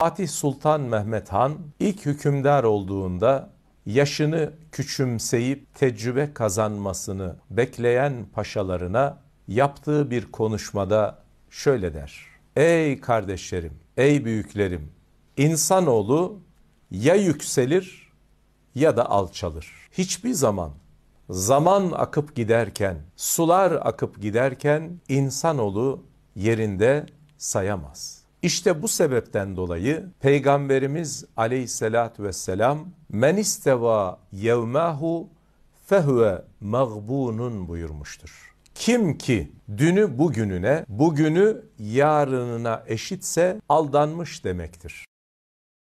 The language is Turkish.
Fatih Sultan Mehmet Han ilk hükümdar olduğunda yaşını küçümseyip tecrübe kazanmasını bekleyen paşalarına yaptığı bir konuşmada şöyle der. Ey kardeşlerim, ey büyüklerim, insanoğlu ya yükselir ya da alçalır. Hiçbir zaman zaman akıp giderken, sular akıp giderken insanoğlu yerinde sayamaz.'' İşte bu sebepten dolayı Peygamberimiz aleyhissalatü vesselam men isteva yevmahu fehve mağbunun buyurmuştur. Kim ki dünü bugününe, bugünü yarınına eşitse aldanmış demektir.